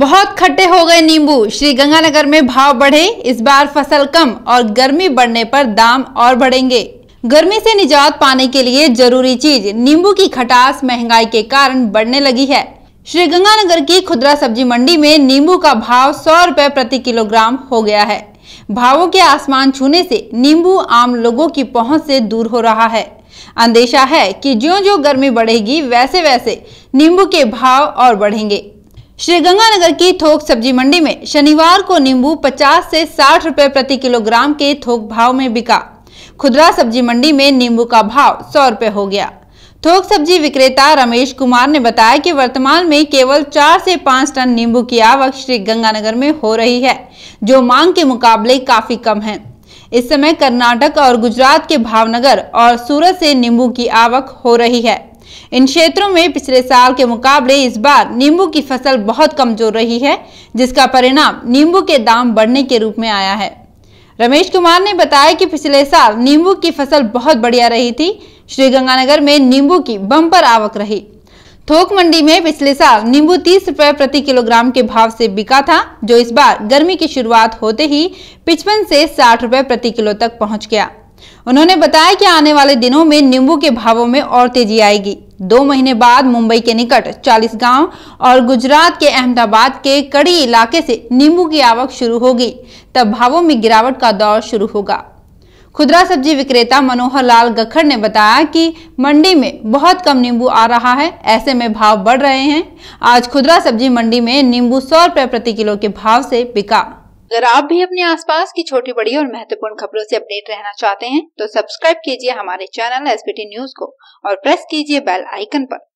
बहुत खट्टे हो गए नींबू श्री गंगानगर में भाव बढ़े इस बार फसल कम और गर्मी बढ़ने पर दाम और बढ़ेंगे गर्मी से निजात पाने के लिए जरूरी चीज नींबू की खटास महंगाई के कारण बढ़ने लगी है श्री गंगानगर की खुदरा सब्जी मंडी में नींबू का भाव सौ रुपए प्रति किलोग्राम हो गया है भावों के आसमान छूने से नींबू आम लोगों की पहुंच से दूर हो रहा है अंदेशा है कि ज्यो ज्यो गर्मी बढ़ेगी वैसे वैसे नींबू के भाव और बढ़ेंगे श्रीगंगानगर की थोक सब्जी मंडी में शनिवार को नींबू 50 से 60 रुपए प्रति किलोग्राम के थोक भाव में बिका खुदरा सब्जी मंडी में नींबू का भाव सौ रुपए हो गया थोक सब्जी विक्रेता रमेश कुमार ने बताया कि वर्तमान में केवल चार से पांच टन नींबू की आवक श्री गंगानगर में हो रही है जो मांग के मुकाबले काफी कम है इस समय कर्नाटक और गुजरात के भावनगर और सूरत से नींबू की आवक हो रही है इन क्षेत्रों में पिछले साल के मुकाबले इस बार नींबू की फसल बहुत कमजोर रही है जिसका परिणाम नींबू के दाम बढ़ने के रूप में आया है रमेश कुमार ने बताया कि पिछले साल नींबू की फसल बहुत बढ़िया रही थी श्रीगंगानगर में नींबू की बम्पर आवक रही थोक मंडी में पिछले साल नींबू तीस रुपए प्रति किलोग्राम के भाव से बिका था जो इस बार गर्मी की शुरुआत होते ही पिचपन से साठ रुपए प्रति किलो तक पहुंच गया उन्होंने बताया कि आने वाले दिनों में नींबू के भावों में और तेजी आएगी दो महीने बाद मुंबई के निकट चालीस गांव और गुजरात के अहमदाबाद के कड़ी इलाके से नींबू की आवक शुरू होगी तब भावों में गिरावट का दौर शुरू होगा खुदरा सब्जी विक्रेता मनोहर लाल गखड़ ने बताया कि मंडी में बहुत कम नींबू आ रहा है ऐसे में भाव बढ़ रहे हैं आज खुदरा सब्जी मंडी में नींबू सौ रुपए प्रति किलो के भाव से बिका अगर आप भी अपने आसपास की छोटी बड़ी और महत्वपूर्ण खबरों से अपडेट रहना चाहते हैं तो सब्सक्राइब कीजिए हमारे चैनल एस न्यूज को और प्रेस कीजिए बेल आइकन आरोप